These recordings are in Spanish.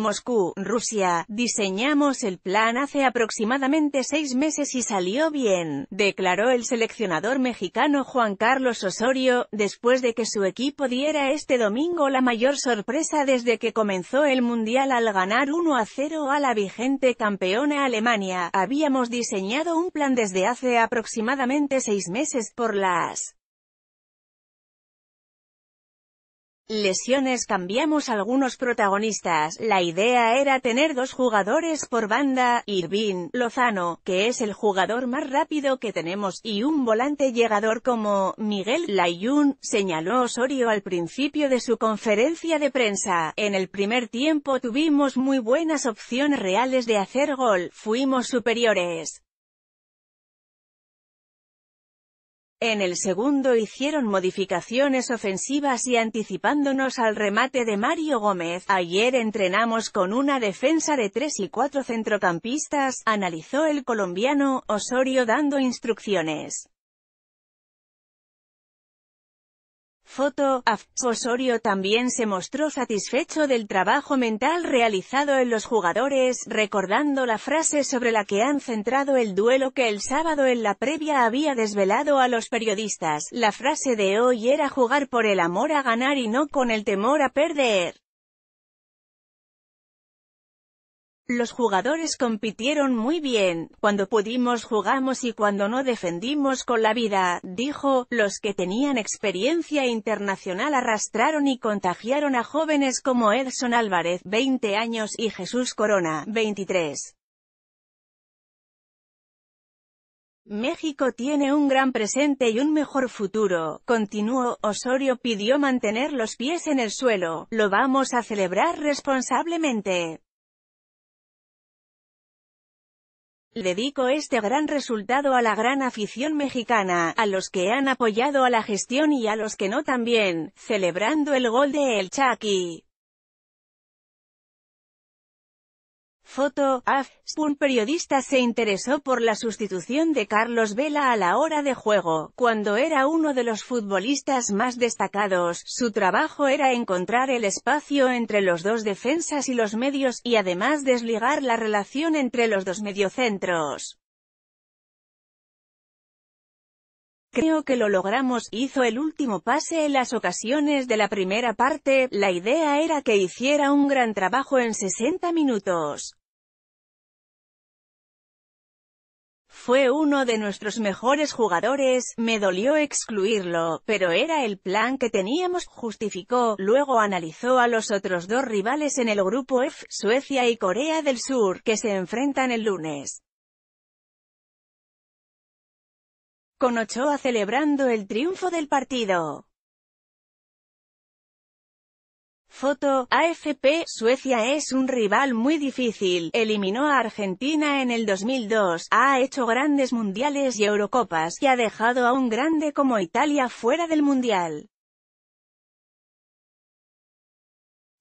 Moscú, Rusia, diseñamos el plan hace aproximadamente seis meses y salió bien, declaró el seleccionador mexicano Juan Carlos Osorio, después de que su equipo diera este domingo la mayor sorpresa desde que comenzó el Mundial al ganar 1 a 0 a la vigente campeona Alemania. Habíamos diseñado un plan desde hace aproximadamente seis meses por las lesiones cambiamos algunos protagonistas, la idea era tener dos jugadores por banda, Irvin, Lozano, que es el jugador más rápido que tenemos, y un volante llegador como Miguel Layun, señaló Osorio al principio de su conferencia de prensa. En el primer tiempo tuvimos muy buenas opciones reales de hacer gol, fuimos superiores. En el segundo hicieron modificaciones ofensivas y anticipándonos al remate de Mario Gómez. Ayer entrenamos con una defensa de tres y cuatro centrocampistas, analizó el colombiano, Osorio dando instrucciones. Foto, AF. Osorio también se mostró satisfecho del trabajo mental realizado en los jugadores, recordando la frase sobre la que han centrado el duelo que el sábado en la previa había desvelado a los periodistas. La frase de hoy era jugar por el amor a ganar y no con el temor a perder. Los jugadores compitieron muy bien, cuando pudimos jugamos y cuando no defendimos con la vida, dijo, los que tenían experiencia internacional arrastraron y contagiaron a jóvenes como Edson Álvarez, 20 años, y Jesús Corona, 23. México tiene un gran presente y un mejor futuro, continuó, Osorio pidió mantener los pies en el suelo, lo vamos a celebrar responsablemente. Dedico este gran resultado a la gran afición mexicana, a los que han apoyado a la gestión y a los que no también, celebrando el gol de El Chaki. Foto, AF. Un periodista se interesó por la sustitución de Carlos Vela a la hora de juego, cuando era uno de los futbolistas más destacados, su trabajo era encontrar el espacio entre los dos defensas y los medios, y además desligar la relación entre los dos mediocentros. Creo que lo logramos, hizo el último pase en las ocasiones de la primera parte, la idea era que hiciera un gran trabajo en 60 minutos. Fue uno de nuestros mejores jugadores, me dolió excluirlo, pero era el plan que teníamos, justificó, luego analizó a los otros dos rivales en el grupo F, Suecia y Corea del Sur, que se enfrentan el lunes. Con Ochoa celebrando el triunfo del partido. Foto, AFP, Suecia es un rival muy difícil, eliminó a Argentina en el 2002, ha hecho grandes mundiales y Eurocopas, y ha dejado a un grande como Italia fuera del mundial.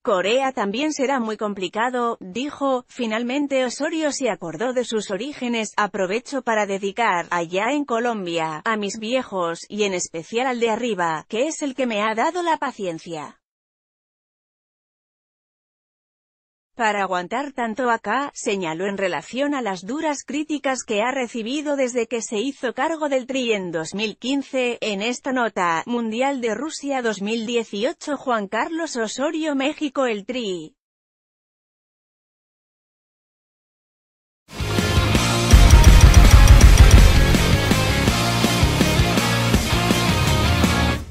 Corea también será muy complicado, dijo, finalmente Osorio se acordó de sus orígenes, aprovecho para dedicar, allá en Colombia, a mis viejos, y en especial al de arriba, que es el que me ha dado la paciencia. para aguantar tanto acá, señaló en relación a las duras críticas que ha recibido desde que se hizo cargo del Tri en 2015. En esta nota, Mundial de Rusia 2018 Juan Carlos Osorio México El Tri